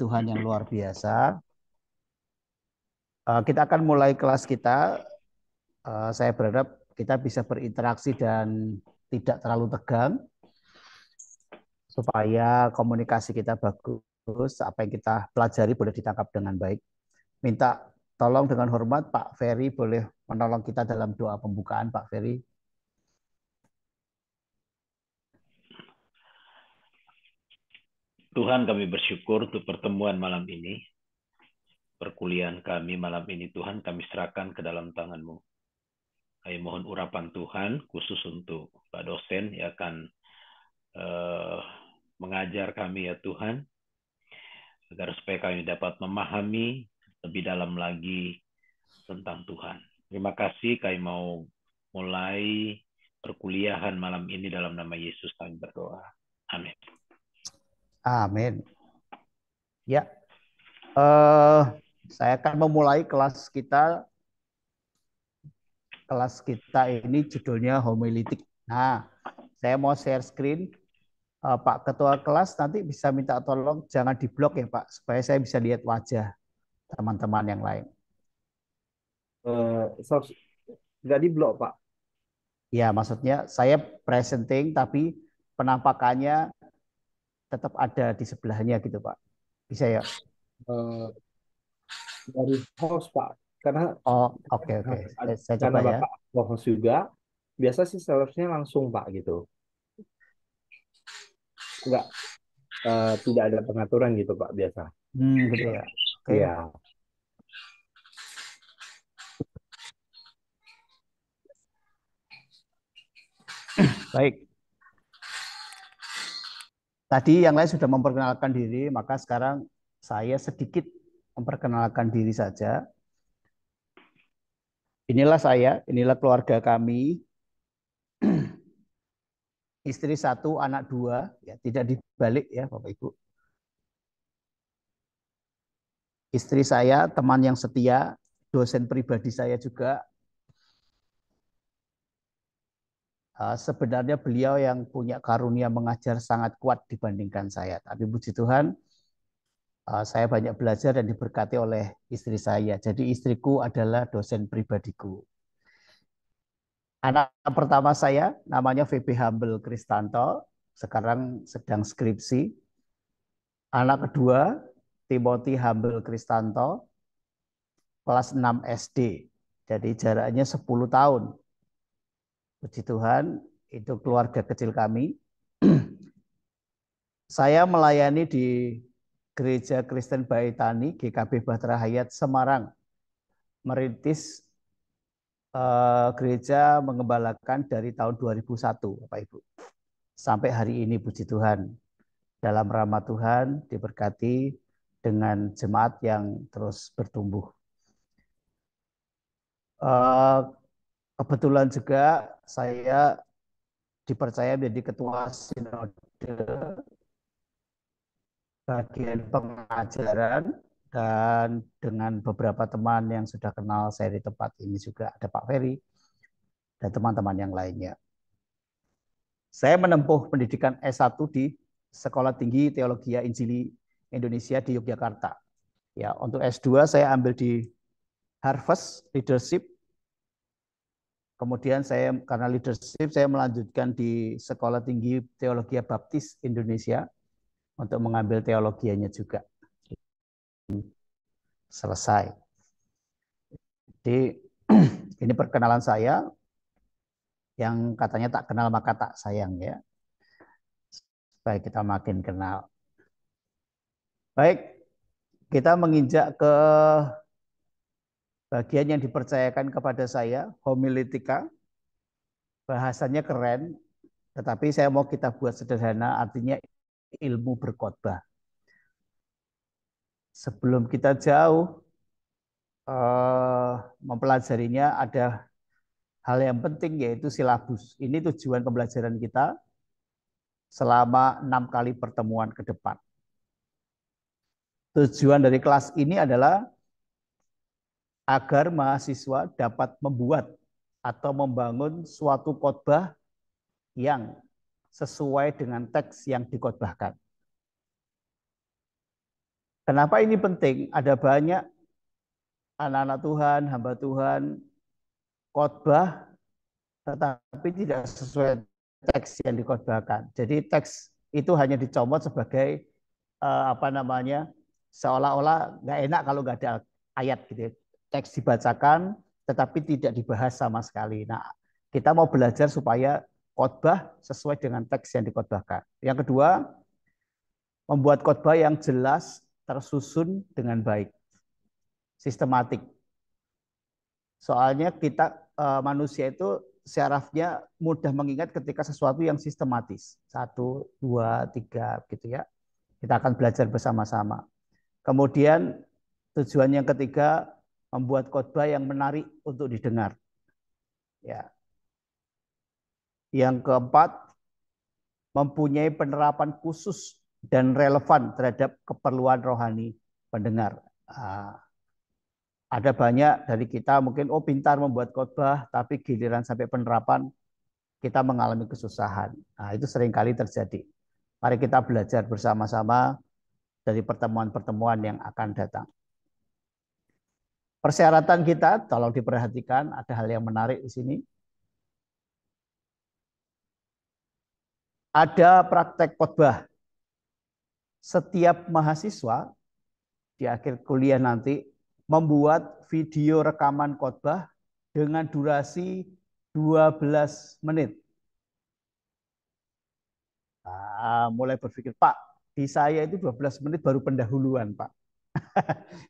Tuhan yang luar biasa. Eh, kita akan mulai kelas kita. Eh, saya berharap kita bisa berinteraksi dan tidak terlalu tegang supaya komunikasi kita bagus, apa yang kita pelajari boleh ditangkap dengan baik. Minta tolong dengan hormat Pak Ferry boleh menolong kita dalam doa pembukaan Pak Ferry. Tuhan kami bersyukur untuk pertemuan malam ini. Perkuliahan kami malam ini Tuhan kami serahkan ke dalam tanganmu. Kami mohon urapan Tuhan khusus untuk Pak dosen yang akan uh, mengajar kami ya Tuhan. Agar supaya kami dapat memahami lebih dalam lagi tentang Tuhan. Terima kasih kami mau mulai perkuliahan malam ini dalam nama Yesus kami berdoa. Amin. Amin. Ya, uh, saya akan memulai kelas kita. Kelas kita ini judulnya homiletik. Nah, saya mau share screen. Uh, Pak Ketua kelas nanti bisa minta tolong jangan diblok ya Pak, supaya saya bisa lihat wajah teman-teman yang lain. Uh, so, diblok Pak? Ya, maksudnya saya presenting tapi penampakannya tetap ada di sebelahnya gitu Pak. Bisa ya? Uh, dari host Pak. Karena Oh, oke okay, oke. Okay. Saya karena coba Bapak ya. host juga, biasa sih salesnya langsung Pak gitu. Enggak uh, tidak ada pengaturan gitu Pak biasa. Hmm, gitu ya. Okay. yeah. Baik. Tadi yang lain sudah memperkenalkan diri, maka sekarang saya sedikit memperkenalkan diri saja. Inilah saya, inilah keluarga kami. Istri satu, anak dua, ya tidak dibalik ya Bapak Ibu. Istri saya, teman yang setia, dosen pribadi saya juga, Eh, sebenarnya beliau yang punya karunia mengajar sangat kuat dibandingkan saya. Tapi puji Tuhan, eh, saya banyak belajar dan diberkati oleh istri saya. Jadi istriku adalah dosen pribadiku. Anak pertama saya namanya VB Humble Kristanto, sekarang sedang skripsi. Anak kedua Timothy Humble Kristanto, kelas 6 SD. Jadi jaraknya 10 tahun Puji Tuhan, itu keluarga kecil kami. Saya melayani di Gereja Kristen Baitani GKB Bahtera Hayat Semarang. Merintis eh, gereja mengembalakan dari tahun 2001, Bapak Ibu. Sampai hari ini puji Tuhan. Dalam rahmat Tuhan diberkati dengan jemaat yang terus bertumbuh. Eh, kebetulan juga saya dipercaya menjadi ketua sinode bagian pengajaran dan dengan beberapa teman yang sudah kenal saya di tempat ini juga ada Pak Ferry dan teman-teman yang lainnya. Saya menempuh pendidikan S1 di Sekolah Tinggi Teologi Injili Indonesia di Yogyakarta. Ya, untuk S2 saya ambil di Harvest Leadership Kemudian saya karena leadership saya melanjutkan di Sekolah Tinggi Teologi Baptis Indonesia untuk mengambil teologianya juga. Selesai. Jadi ini perkenalan saya yang katanya tak kenal maka tak sayang ya. Supaya kita makin kenal. Baik, kita menginjak ke bagian yang dipercayakan kepada saya, homiletika. Bahasanya keren, tetapi saya mau kita buat sederhana, artinya ilmu berkhotbah. Sebelum kita jauh eh, mempelajarinya, ada hal yang penting yaitu silabus. Ini tujuan pembelajaran kita selama enam kali pertemuan ke depan. Tujuan dari kelas ini adalah agar mahasiswa dapat membuat atau membangun suatu khotbah yang sesuai dengan teks yang dikhotbahkan. Kenapa ini penting? Ada banyak anak-anak Tuhan, hamba Tuhan, khotbah tetapi tidak sesuai teks yang dikhotbahkan. Jadi teks itu hanya dicomot sebagai eh, apa namanya seolah-olah nggak enak kalau nggak ada ayat gitu. Ya teks dibacakan tetapi tidak dibahas sama sekali. Nah, kita mau belajar supaya khotbah sesuai dengan teks yang dikhotbahkan. Yang kedua, membuat khotbah yang jelas, tersusun dengan baik, sistematik. Soalnya kita e, manusia itu syarafnya mudah mengingat ketika sesuatu yang sistematis. Satu, dua, tiga, gitu ya. Kita akan belajar bersama-sama. Kemudian tujuan yang ketiga membuat khotbah yang menarik untuk didengar. Ya. Yang keempat, mempunyai penerapan khusus dan relevan terhadap keperluan rohani pendengar. Ah. Ada banyak dari kita mungkin oh pintar membuat khotbah, tapi giliran sampai penerapan kita mengalami kesusahan. Nah, itu seringkali terjadi. Mari kita belajar bersama-sama dari pertemuan-pertemuan yang akan datang. Persyaratan kita tolong diperhatikan, ada hal yang menarik di sini. Ada praktek khotbah. Setiap mahasiswa di akhir kuliah nanti membuat video rekaman khotbah dengan durasi 12 menit. Nah, mulai berpikir, Pak, di saya itu 12 menit baru pendahuluan, Pak.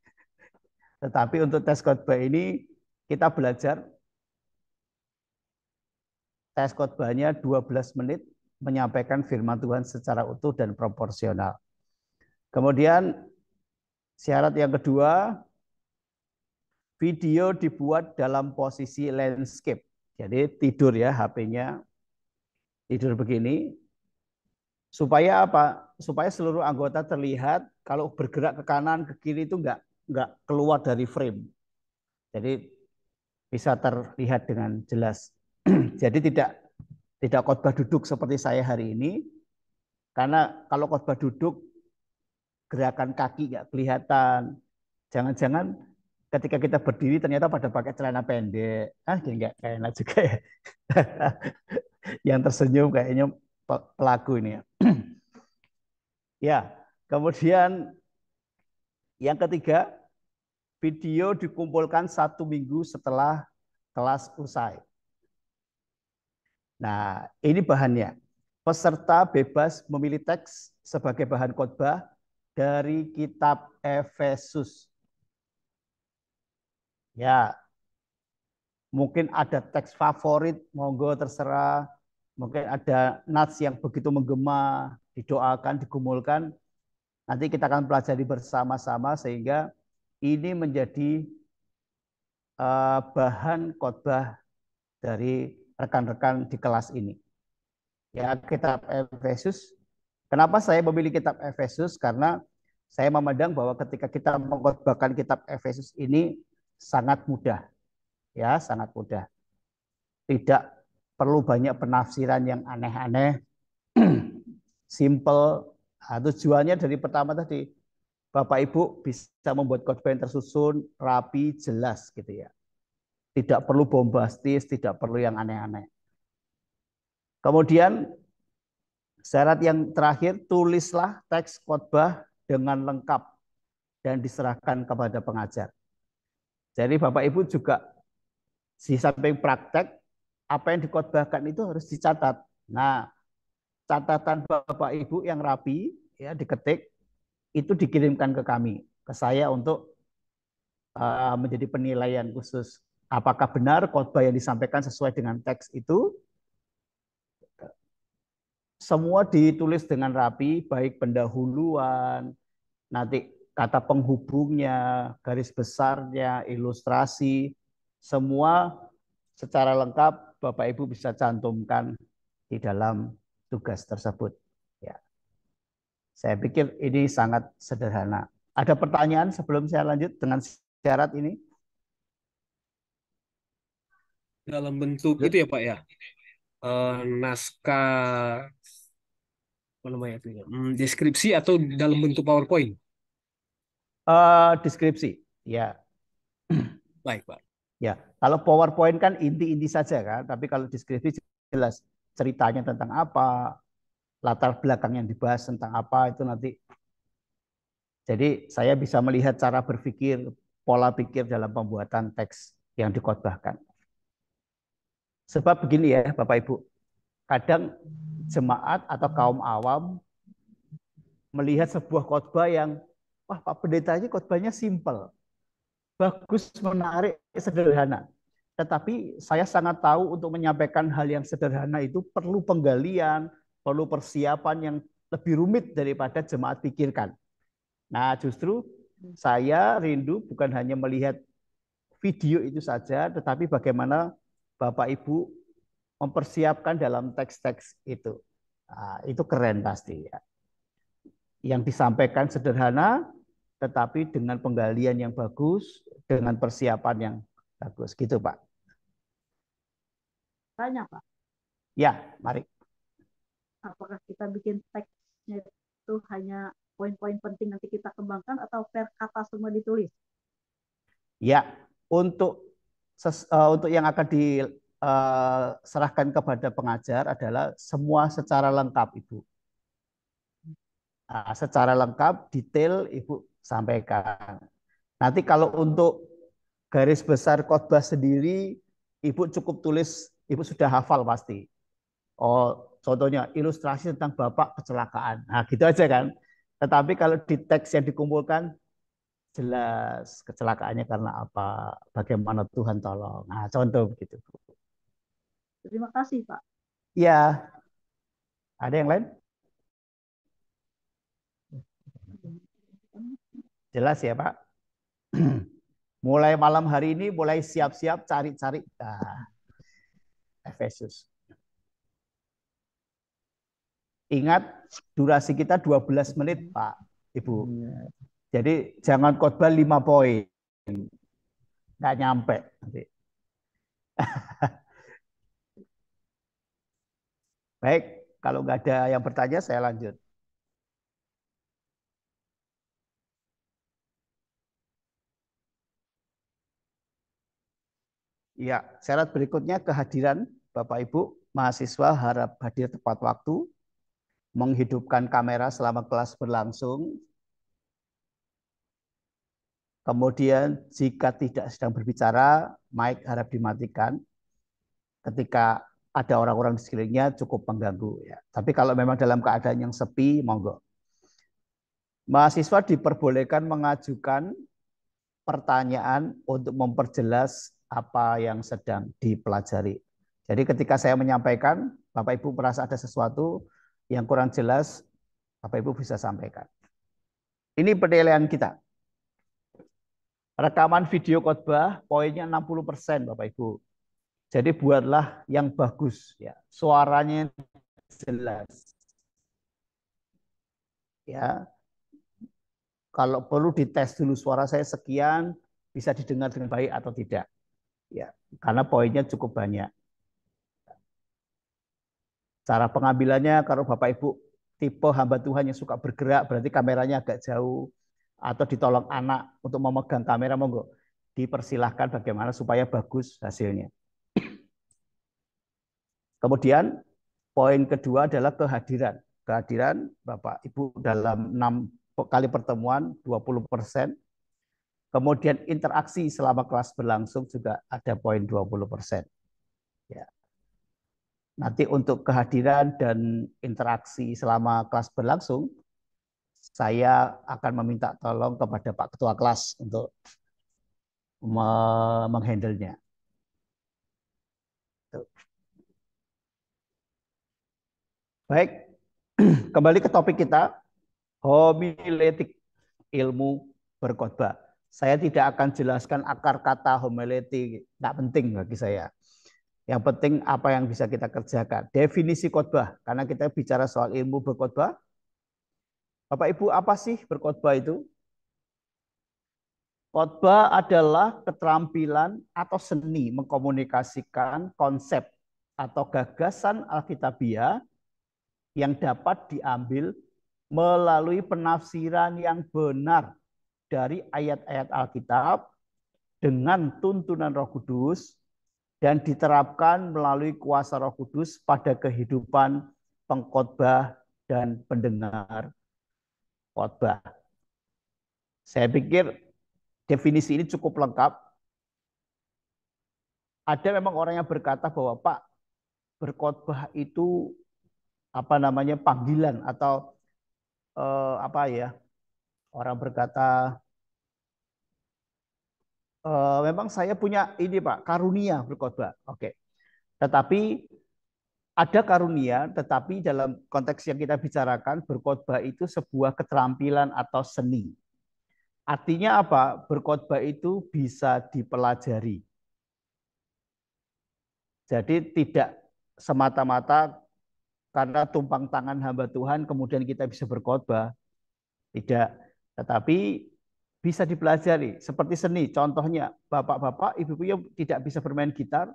Tetapi untuk tes khotbah ini kita belajar tes khotbahnya 12 menit menyampaikan firman Tuhan secara utuh dan proporsional. Kemudian syarat yang kedua, video dibuat dalam posisi landscape. Jadi tidur ya HP-nya, tidur begini. Supaya apa? Supaya seluruh anggota terlihat kalau bergerak ke kanan, ke kiri itu enggak nggak keluar dari frame. Jadi bisa terlihat dengan jelas. Jadi tidak tidak khotbah duduk seperti saya hari ini. Karena kalau khotbah duduk gerakan kaki nggak kelihatan. Jangan-jangan ketika kita berdiri ternyata pada pakai celana pendek. Ah, jadi nggak enak juga ya. Yang tersenyum kayaknya pelaku ini ya. ya, kemudian yang ketiga Video dikumpulkan satu minggu setelah kelas usai. Nah, ini bahannya. Peserta bebas memilih teks sebagai bahan khotbah dari kitab Efesus. Ya, mungkin ada teks favorit, monggo terserah. Mungkin ada nats yang begitu menggema, didoakan, digumulkan. Nanti kita akan pelajari bersama-sama sehingga ini menjadi eh, bahan khotbah dari rekan-rekan di kelas ini. Ya, kitab Efesus. Kenapa saya memilih kitab Efesus? Karena saya memandang bahwa ketika kita mengkhotbahkan kitab Efesus ini sangat mudah. Ya, sangat mudah. Tidak perlu banyak penafsiran yang aneh-aneh. Simple. Nah, tujuannya dari pertama tadi, Bapak Ibu bisa membuat khotbah yang tersusun, rapi, jelas gitu ya. Tidak perlu bombastis, tidak perlu yang aneh-aneh. Kemudian syarat yang terakhir tulislah teks khotbah dengan lengkap dan diserahkan kepada pengajar. Jadi Bapak Ibu juga di samping praktek apa yang dikhotbahkan itu harus dicatat. Nah, catatan Bapak Ibu yang rapi ya diketik itu dikirimkan ke kami, ke saya untuk uh, menjadi penilaian khusus apakah benar khotbah yang disampaikan sesuai dengan teks itu. Semua ditulis dengan rapi, baik pendahuluan, nanti kata penghubungnya, garis besarnya, ilustrasi, semua secara lengkap Bapak Ibu bisa cantumkan di dalam tugas tersebut. Saya pikir ini sangat sederhana. Ada pertanyaan sebelum saya lanjut dengan syarat ini? Dalam bentuk itu ya Pak ya? Uh, naskah apa namanya itu ya? Hmm, deskripsi atau dalam bentuk PowerPoint? Uh, deskripsi, ya. Baik Pak. Ya, kalau PowerPoint kan inti-inti saja kan, tapi kalau deskripsi jelas ceritanya tentang apa, latar belakang yang dibahas tentang apa itu nanti. Jadi saya bisa melihat cara berpikir, pola pikir dalam pembuatan teks yang dikotbahkan. Sebab begini ya Bapak Ibu, kadang jemaat atau kaum awam melihat sebuah khotbah yang wah Pak Pendeta ini khotbahnya simple. Bagus, menarik, sederhana. Tetapi saya sangat tahu untuk menyampaikan hal yang sederhana itu perlu penggalian, perlu persiapan yang lebih rumit daripada jemaat pikirkan. Nah, justru hmm. saya rindu bukan hanya melihat video itu saja, tetapi bagaimana Bapak Ibu mempersiapkan dalam teks-teks itu. Nah, itu keren pasti ya. Yang disampaikan sederhana, tetapi dengan penggalian yang bagus, dengan persiapan yang bagus. Gitu Pak. Tanya Pak. Ya, mari apakah kita bikin teksnya itu hanya poin-poin penting nanti kita kembangkan atau per kata semua ditulis? Ya, untuk ses, uh, untuk yang akan diserahkan eh, uh, kepada pengajar adalah semua secara lengkap, Ibu. Uh, secara lengkap, detail Ibu sampaikan. Nanti kalau untuk garis besar khotbah sendiri, Ibu cukup tulis, Ibu sudah hafal pasti. Oh, contohnya ilustrasi tentang bapak kecelakaan. Nah, gitu aja kan. Tetapi kalau di teks yang dikumpulkan jelas kecelakaannya karena apa, bagaimana Tuhan tolong. Nah, contoh begitu. Terima kasih, Pak. Iya. Ada yang lain? Jelas ya, Pak. mulai malam hari ini mulai siap-siap cari-cari nah, Efesus. Ingat durasi kita 12 menit, Pak, Ibu. Ya. Jadi jangan khotbah lima poin. Nggak nyampe. Baik, kalau nggak ada yang bertanya, saya lanjut. Ya, syarat berikutnya kehadiran Bapak Ibu mahasiswa harap hadir tepat waktu, menghidupkan kamera selama kelas berlangsung. Kemudian jika tidak sedang berbicara, mic harap dimatikan. Ketika ada orang-orang di sekelilingnya cukup mengganggu. Ya. Tapi kalau memang dalam keadaan yang sepi, monggo. Mahasiswa diperbolehkan mengajukan pertanyaan untuk memperjelas apa yang sedang dipelajari. Jadi ketika saya menyampaikan, Bapak Ibu merasa ada sesuatu, yang kurang jelas Bapak Ibu bisa sampaikan. Ini penilaian kita. Rekaman video khotbah poinnya 60% Bapak Ibu. Jadi buatlah yang bagus ya. Suaranya jelas. Ya. Kalau perlu dites dulu suara saya sekian bisa didengar dengan baik atau tidak. Ya, karena poinnya cukup banyak. Cara pengambilannya kalau Bapak Ibu tipe hamba Tuhan yang suka bergerak berarti kameranya agak jauh atau ditolong anak untuk memegang kamera monggo dipersilahkan bagaimana supaya bagus hasilnya. Kemudian poin kedua adalah kehadiran. Kehadiran Bapak Ibu dalam enam kali pertemuan 20 persen. Kemudian interaksi selama kelas berlangsung juga ada poin 20 persen. Ya. Nanti untuk kehadiran dan interaksi selama kelas berlangsung, saya akan meminta tolong kepada Pak Ketua Kelas untuk menghandlenya. Baik, kembali ke topik kita, homiletik, ilmu berkhotbah. Saya tidak akan jelaskan akar kata homiletik, tidak penting bagi saya. Yang penting apa yang bisa kita kerjakan. Definisi khotbah, karena kita bicara soal ilmu berkhotbah. Bapak Ibu, apa sih berkhotbah itu? Khotbah adalah keterampilan atau seni mengkomunikasikan konsep atau gagasan Alkitabiah yang dapat diambil melalui penafsiran yang benar dari ayat-ayat Alkitab dengan tuntunan Roh Kudus dan diterapkan melalui kuasa Roh Kudus pada kehidupan pengkhotbah dan pendengar khotbah. Saya pikir definisi ini cukup lengkap. Ada memang orang yang berkata bahwa Pak berkhotbah itu apa namanya panggilan atau eh, apa ya orang berkata Eh, memang saya punya ini Pak, karunia berkhotbah. Oke. Tetapi ada karunia, tetapi dalam konteks yang kita bicarakan berkhotbah itu sebuah keterampilan atau seni. Artinya apa? Berkhotbah itu bisa dipelajari. Jadi tidak semata-mata karena tumpang tangan hamba Tuhan kemudian kita bisa berkhotbah. Tidak, tetapi bisa dipelajari seperti seni. Contohnya bapak-bapak, ibu-ibu yang tidak bisa bermain gitar,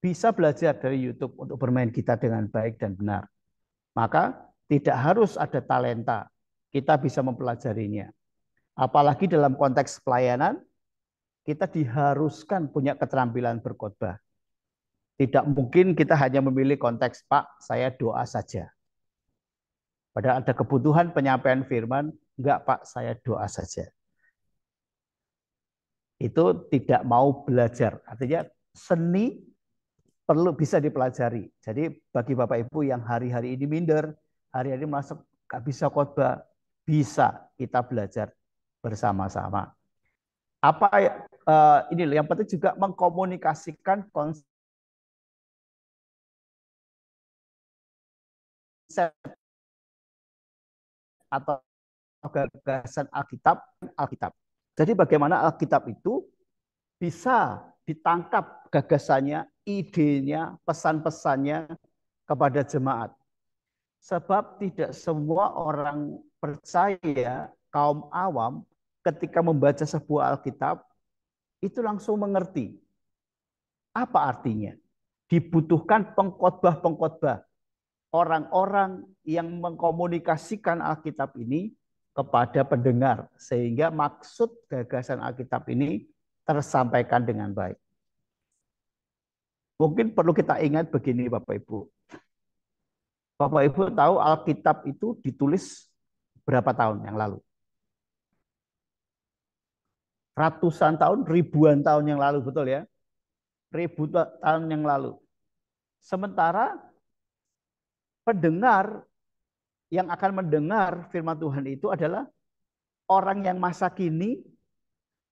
bisa belajar dari YouTube untuk bermain gitar dengan baik dan benar. Maka tidak harus ada talenta, kita bisa mempelajarinya. Apalagi dalam konteks pelayanan, kita diharuskan punya keterampilan berkhotbah. Tidak mungkin kita hanya memilih konteks, Pak, saya doa saja. Padahal ada kebutuhan penyampaian firman, enggak Pak, saya doa saja itu tidak mau belajar. Artinya seni perlu bisa dipelajari. Jadi bagi Bapak Ibu yang hari-hari ini minder, hari-hari masuk nggak bisa khotbah, bisa kita belajar bersama-sama. Apa ya, eh, ini yang penting juga mengkomunikasikan konsep atau gagasan Alkitab Alkitab. Jadi bagaimana Alkitab itu bisa ditangkap gagasannya, idenya, pesan-pesannya kepada jemaat. Sebab tidak semua orang percaya kaum awam ketika membaca sebuah Alkitab itu langsung mengerti apa artinya. Dibutuhkan pengkhotbah-pengkhotbah orang-orang yang mengkomunikasikan Alkitab ini kepada pendengar sehingga maksud gagasan Alkitab ini tersampaikan dengan baik. Mungkin perlu kita ingat begini Bapak Ibu. Bapak Ibu tahu Alkitab itu ditulis berapa tahun yang lalu? Ratusan tahun, ribuan tahun yang lalu betul ya? ribuan tahun yang lalu. Sementara pendengar yang akan mendengar firman Tuhan itu adalah orang yang masa kini,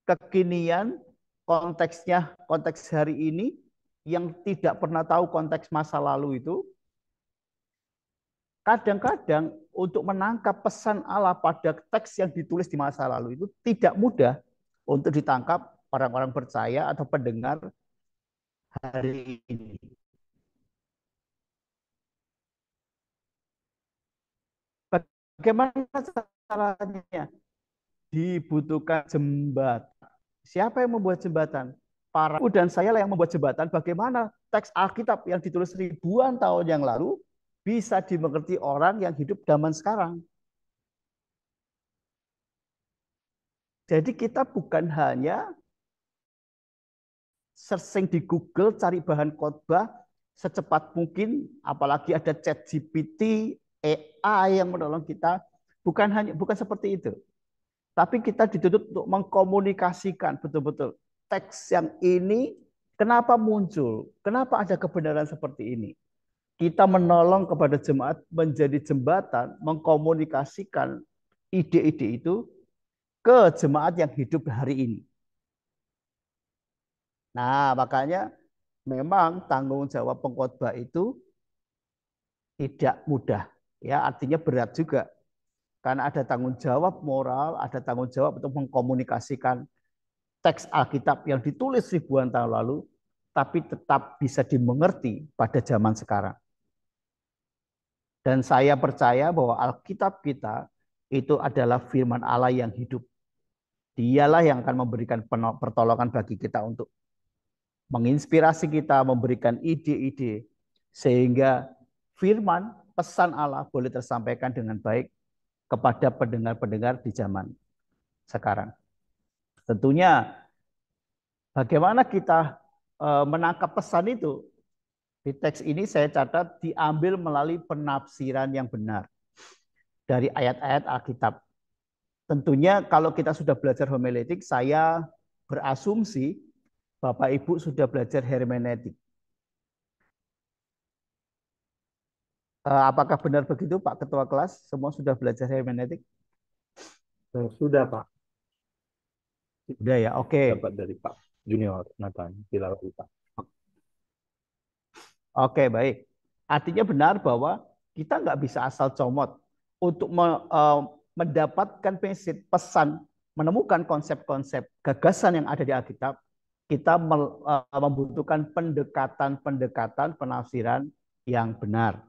kekinian, konteksnya konteks hari ini yang tidak pernah tahu konteks masa lalu itu. Kadang-kadang untuk menangkap pesan Allah pada teks yang ditulis di masa lalu itu tidak mudah untuk ditangkap orang-orang percaya atau pendengar hari ini. Bagaimana caranya? Dibutuhkan jembatan. Siapa yang membuat jembatan? Para dan saya lah yang membuat jembatan. Bagaimana teks Alkitab yang ditulis ribuan tahun yang lalu bisa dimengerti orang yang hidup zaman sekarang? Jadi kita bukan hanya searching di Google cari bahan khotbah secepat mungkin, apalagi ada chat GPT, AI yang menolong kita bukan hanya bukan seperti itu. Tapi kita dituntut untuk mengkomunikasikan betul-betul teks yang ini kenapa muncul? Kenapa ada kebenaran seperti ini? Kita menolong kepada jemaat menjadi jembatan mengkomunikasikan ide-ide itu ke jemaat yang hidup hari ini. Nah, makanya memang tanggung jawab pengkhotbah itu tidak mudah ya artinya berat juga karena ada tanggung jawab moral, ada tanggung jawab untuk mengkomunikasikan teks Alkitab yang ditulis ribuan tahun lalu, tapi tetap bisa dimengerti pada zaman sekarang. Dan saya percaya bahwa Alkitab kita itu adalah firman Allah yang hidup. Dialah yang akan memberikan pertolongan bagi kita untuk menginspirasi kita, memberikan ide-ide, sehingga firman pesan Allah boleh tersampaikan dengan baik kepada pendengar-pendengar di zaman sekarang. Tentunya bagaimana kita eh, menangkap pesan itu? Di teks ini saya catat diambil melalui penafsiran yang benar dari ayat-ayat Alkitab. Tentunya kalau kita sudah belajar homiletik, saya berasumsi Bapak Ibu sudah belajar hermeneutik. Eh, apakah benar begitu Pak Ketua Kelas? Semua sudah belajar hermeneutik? Eh, sudah Pak. Sudah ya, oke. Okay. Dapat dari Pak Junior Nathan Pilawi Pak. Oke, okay, baik. Artinya benar bahwa kita nggak bisa asal comot untuk me, uh, mendapatkan message, pesan, menemukan konsep-konsep gagasan yang ada di Alkitab, kita me, uh, membutuhkan pendekatan-pendekatan penafsiran yang benar.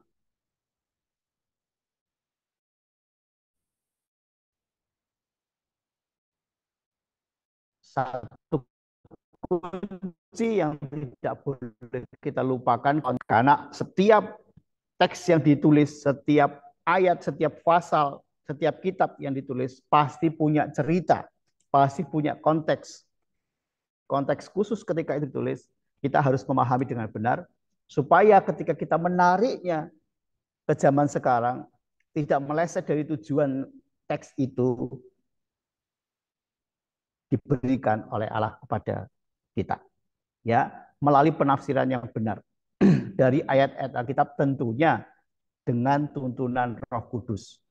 satu kunci yang tidak boleh kita lupakan karena setiap teks yang ditulis, setiap ayat, setiap pasal, setiap kitab yang ditulis pasti punya cerita, pasti punya konteks. Konteks khusus ketika itu ditulis, kita harus memahami dengan benar supaya ketika kita menariknya ke zaman sekarang tidak meleset dari tujuan teks itu diberikan oleh Allah kepada kita. Ya, melalui penafsiran yang benar dari ayat-ayat Alkitab tentunya dengan tuntunan Roh Kudus.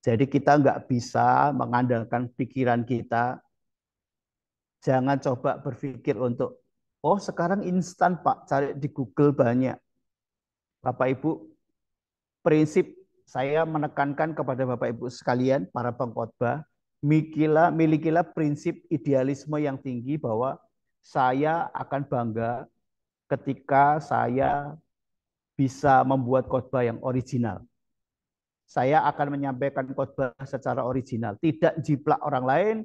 Jadi kita nggak bisa mengandalkan pikiran kita. Jangan coba berpikir untuk, oh sekarang instan Pak, cari di Google banyak. Bapak Ibu, prinsip saya menekankan kepada Bapak Ibu sekalian, para pengkhotbah, milikilah, milikilah prinsip idealisme yang tinggi bahwa saya akan bangga ketika saya bisa membuat khotbah yang original. Saya akan menyampaikan khotbah secara original, tidak jiplak orang lain,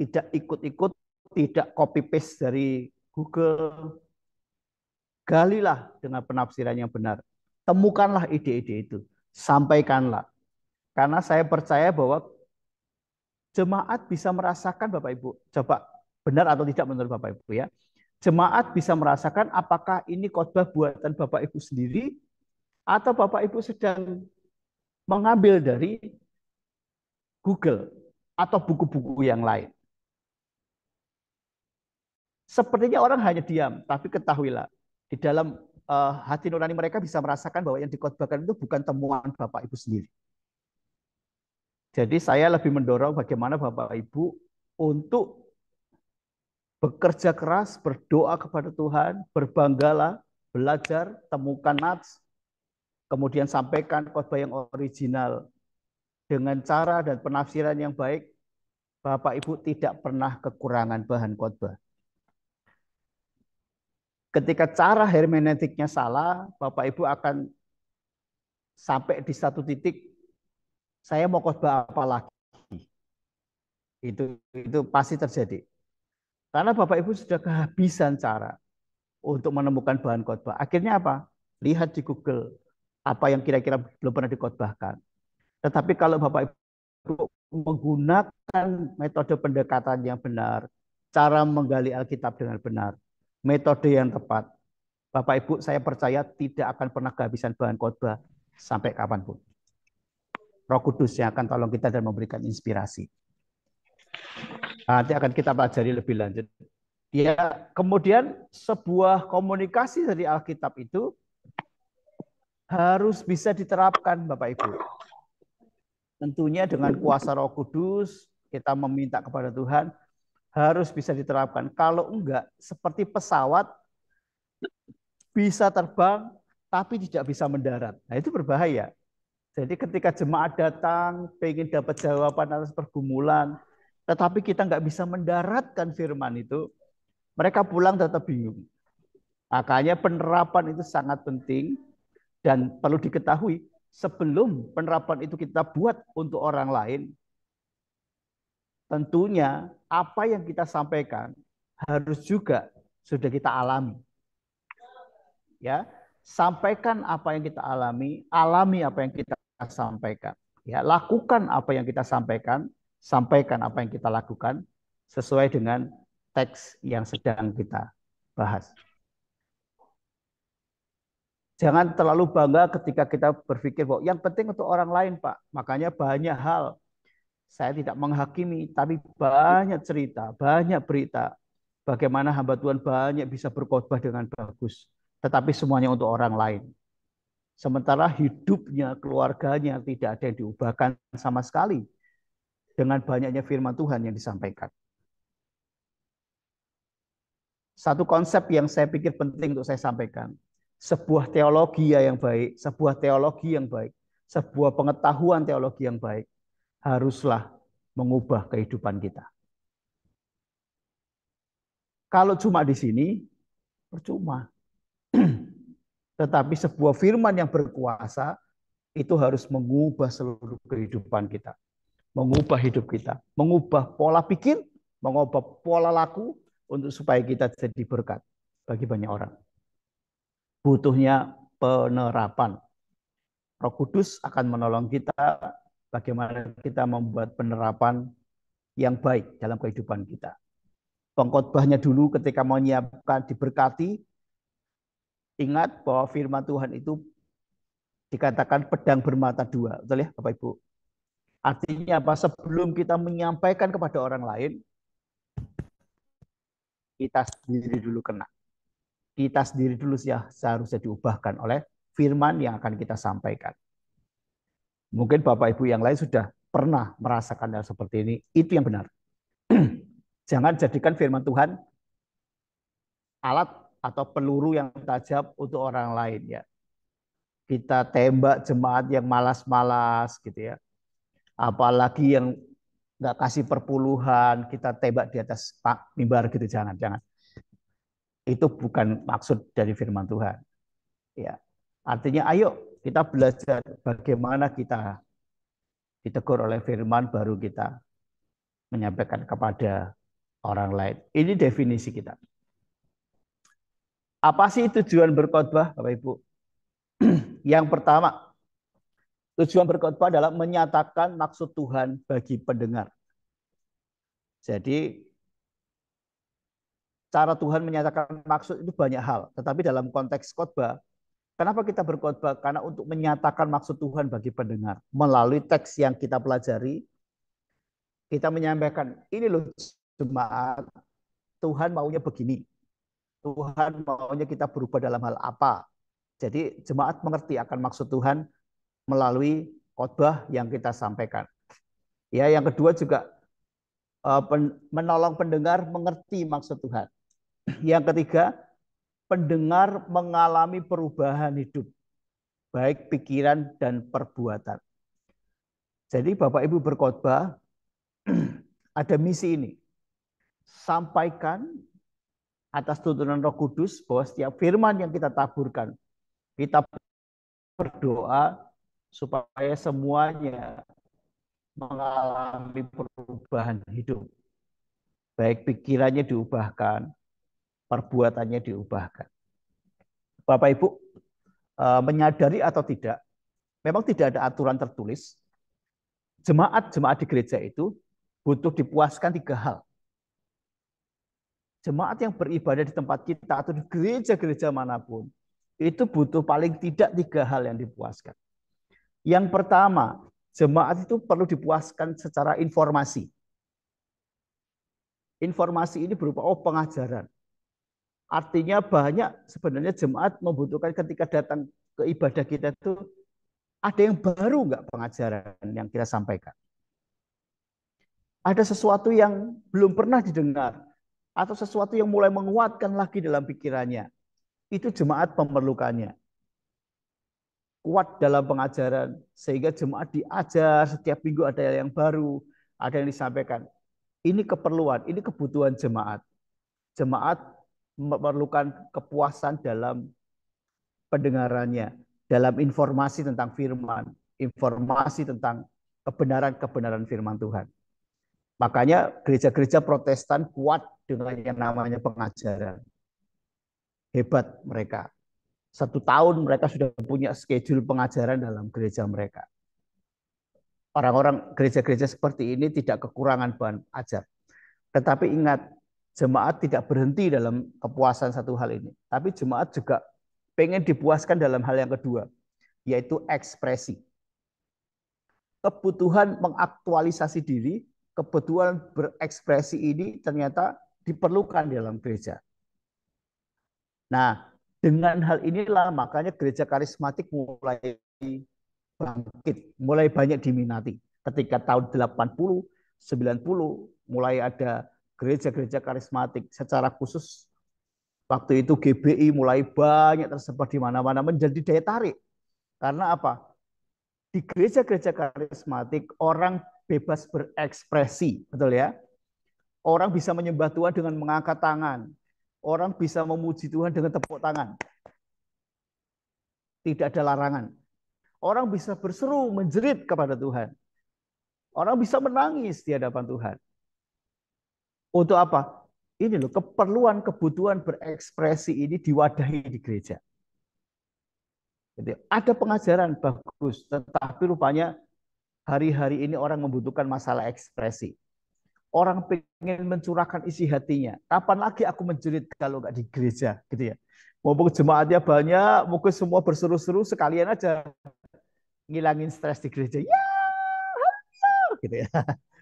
tidak ikut-ikut, tidak copy paste dari Google. Galilah dengan penafsiran yang benar. Temukanlah ide-ide itu, sampaikanlah. Karena saya percaya bahwa jemaat bisa merasakan Bapak Ibu. Coba benar atau tidak menurut Bapak Ibu ya. Jemaat bisa merasakan apakah ini khotbah buatan Bapak Ibu sendiri atau Bapak Ibu sedang mengambil dari Google atau buku-buku yang lain. Sepertinya orang hanya diam, tapi ketahuilah di dalam uh, hati nurani mereka bisa merasakan bahwa yang dikhotbahkan itu bukan temuan Bapak Ibu sendiri. Jadi saya lebih mendorong bagaimana Bapak Ibu untuk bekerja keras, berdoa kepada Tuhan, berbanggalah, belajar, temukan nats, kemudian sampaikan khotbah yang original dengan cara dan penafsiran yang baik. Bapak Ibu tidak pernah kekurangan bahan khotbah. Ketika cara hermeneutiknya salah, Bapak Ibu akan sampai di satu titik saya mau khotbah apa lagi. Itu itu pasti terjadi. Karena Bapak Ibu sudah kehabisan cara untuk menemukan bahan khotbah. Akhirnya apa? Lihat di Google apa yang kira-kira belum pernah dikhotbahkan. Tetapi kalau Bapak Ibu menggunakan metode pendekatan yang benar, cara menggali Alkitab dengan benar, metode yang tepat, Bapak Ibu saya percaya tidak akan pernah kehabisan bahan khotbah sampai kapanpun. Roh Kudus yang akan tolong kita dan memberikan inspirasi. Nanti akan kita pelajari lebih lanjut. Ya, kemudian sebuah komunikasi dari Alkitab itu harus bisa diterapkan Bapak Ibu. Tentunya dengan kuasa Roh Kudus kita meminta kepada Tuhan harus bisa diterapkan. Kalau enggak seperti pesawat bisa terbang tapi tidak bisa mendarat. Nah, itu berbahaya. Jadi ketika jemaat datang, pengen dapat jawaban atas pergumulan, tetapi kita nggak bisa mendaratkan firman itu, mereka pulang tetap bingung. Makanya penerapan itu sangat penting dan perlu diketahui sebelum penerapan itu kita buat untuk orang lain, tentunya apa yang kita sampaikan harus juga sudah kita alami. Ya, sampaikan apa yang kita alami, alami apa yang kita kita sampaikan. Ya, lakukan apa yang kita sampaikan, sampaikan apa yang kita lakukan sesuai dengan teks yang sedang kita bahas. Jangan terlalu bangga ketika kita berpikir bahwa yang penting untuk orang lain, Pak. Makanya banyak hal. Saya tidak menghakimi, tapi banyak cerita, banyak berita. Bagaimana hamba Tuhan banyak bisa berkhotbah dengan bagus. Tetapi semuanya untuk orang lain. Sementara hidupnya, keluarganya tidak ada yang diubahkan sama sekali dengan banyaknya firman Tuhan yang disampaikan. Satu konsep yang saya pikir penting untuk saya sampaikan. Sebuah teologi yang baik, sebuah teologi yang baik, sebuah pengetahuan teologi yang baik haruslah mengubah kehidupan kita. Kalau cuma di sini, percuma. Tetapi sebuah firman yang berkuasa itu harus mengubah seluruh kehidupan kita. Mengubah hidup kita. Mengubah pola pikir, mengubah pola laku untuk supaya kita jadi berkat bagi banyak orang. Butuhnya penerapan. Roh Kudus akan menolong kita bagaimana kita membuat penerapan yang baik dalam kehidupan kita. Pengkhotbahnya dulu ketika mau menyiapkan diberkati, Ingat bahwa firman Tuhan itu dikatakan pedang bermata dua, betul ya Bapak Ibu? Artinya apa? Sebelum kita menyampaikan kepada orang lain, kita sendiri dulu kena. Kita sendiri dulu ya seharusnya diubahkan oleh firman yang akan kita sampaikan. Mungkin Bapak Ibu yang lain sudah pernah merasakan hal seperti ini. Itu yang benar. Jangan jadikan firman Tuhan alat atau peluru yang tajam untuk orang lain ya. Kita tembak jemaat yang malas-malas gitu ya. Apalagi yang nggak kasih perpuluhan, kita tembak di atas pak mimbar gitu jangan jangan. Itu bukan maksud dari firman Tuhan. Ya. Artinya ayo kita belajar bagaimana kita ditegur oleh firman baru kita menyampaikan kepada orang lain. Ini definisi kita. Apa sih tujuan berkhotbah, Bapak Ibu? Yang pertama, tujuan berkhotbah adalah menyatakan maksud Tuhan bagi pendengar. Jadi cara Tuhan menyatakan maksud itu banyak hal, tetapi dalam konteks khotbah, kenapa kita berkhotbah? Karena untuk menyatakan maksud Tuhan bagi pendengar melalui teks yang kita pelajari, kita menyampaikan ini loh jemaat Tuhan maunya begini Tuhan maunya kita berubah dalam hal apa. Jadi jemaat mengerti akan maksud Tuhan melalui khotbah yang kita sampaikan. Ya, yang kedua juga eh, menolong pendengar mengerti maksud Tuhan. Yang ketiga, pendengar mengalami perubahan hidup, baik pikiran dan perbuatan. Jadi Bapak Ibu berkhotbah ada misi ini. Sampaikan atas tuntunan Roh Kudus bahwa setiap firman yang kita taburkan, kita berdoa supaya semuanya mengalami perubahan hidup. Baik pikirannya diubahkan, perbuatannya diubahkan. Bapak Ibu e, menyadari atau tidak, memang tidak ada aturan tertulis. Jemaat-jemaat di gereja itu butuh dipuaskan tiga hal jemaat yang beribadah di tempat kita atau di gereja-gereja manapun, itu butuh paling tidak tiga hal yang dipuaskan. Yang pertama, jemaat itu perlu dipuaskan secara informasi. Informasi ini berupa oh, pengajaran. Artinya banyak sebenarnya jemaat membutuhkan ketika datang ke ibadah kita itu ada yang baru nggak pengajaran yang kita sampaikan. Ada sesuatu yang belum pernah didengar, atau sesuatu yang mulai menguatkan lagi dalam pikirannya. Itu jemaat memerlukannya. Kuat dalam pengajaran, sehingga jemaat diajar setiap minggu ada yang baru, ada yang disampaikan. Ini keperluan, ini kebutuhan jemaat. Jemaat memerlukan kepuasan dalam pendengarannya, dalam informasi tentang firman, informasi tentang kebenaran-kebenaran firman Tuhan. Makanya gereja-gereja protestan kuat dengan yang namanya pengajaran. Hebat mereka. Satu tahun mereka sudah punya schedule pengajaran dalam gereja mereka. Orang-orang gereja-gereja seperti ini tidak kekurangan bahan ajar. Tetapi ingat, jemaat tidak berhenti dalam kepuasan satu hal ini. Tapi jemaat juga pengen dipuaskan dalam hal yang kedua, yaitu ekspresi. Kebutuhan mengaktualisasi diri kebetulan berekspresi ini ternyata diperlukan di dalam gereja. Nah, dengan hal inilah makanya gereja karismatik mulai bangkit, mulai banyak diminati. Ketika tahun 80, 90 mulai ada gereja-gereja karismatik secara khusus waktu itu GBI mulai banyak tersebar di mana-mana menjadi daya tarik. Karena apa? Di gereja-gereja karismatik orang bebas berekspresi, betul ya? Orang bisa menyembah Tuhan dengan mengangkat tangan. Orang bisa memuji Tuhan dengan tepuk tangan. Tidak ada larangan. Orang bisa berseru, menjerit kepada Tuhan. Orang bisa menangis di hadapan Tuhan. Untuk apa? Ini loh, keperluan, kebutuhan berekspresi ini diwadahi di gereja. Jadi ada pengajaran bagus, tetapi rupanya hari-hari ini orang membutuhkan masalah ekspresi. Orang pengen mencurahkan isi hatinya. Kapan lagi aku menjerit kalau nggak di gereja, gitu ya. Mumpung jemaatnya banyak, mungkin semua berseru-seru sekalian aja ngilangin stres di gereja. Ya, gitu ya.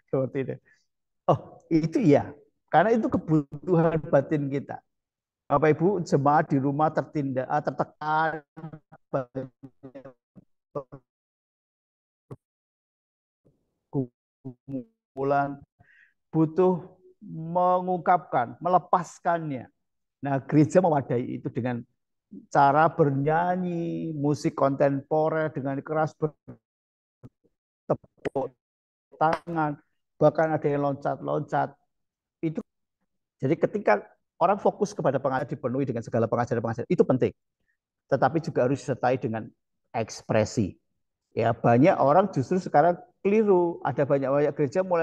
Seperti itu. Oh, itu ya Karena itu kebutuhan batin kita. Bapak Ibu, jemaat di rumah tertindak, eh, tertekan, pergumulan, butuh mengungkapkan, melepaskannya. Nah, gereja mewadahi itu dengan cara bernyanyi, musik kontemporer dengan keras bertepuk tangan, bahkan ada yang loncat-loncat. Itu jadi ketika orang fokus kepada pengajaran dipenuhi dengan segala pengajaran-pengajaran itu penting. Tetapi juga harus disertai dengan ekspresi. Ya, banyak orang justru sekarang keliru. Ada banyak banyak gereja mulai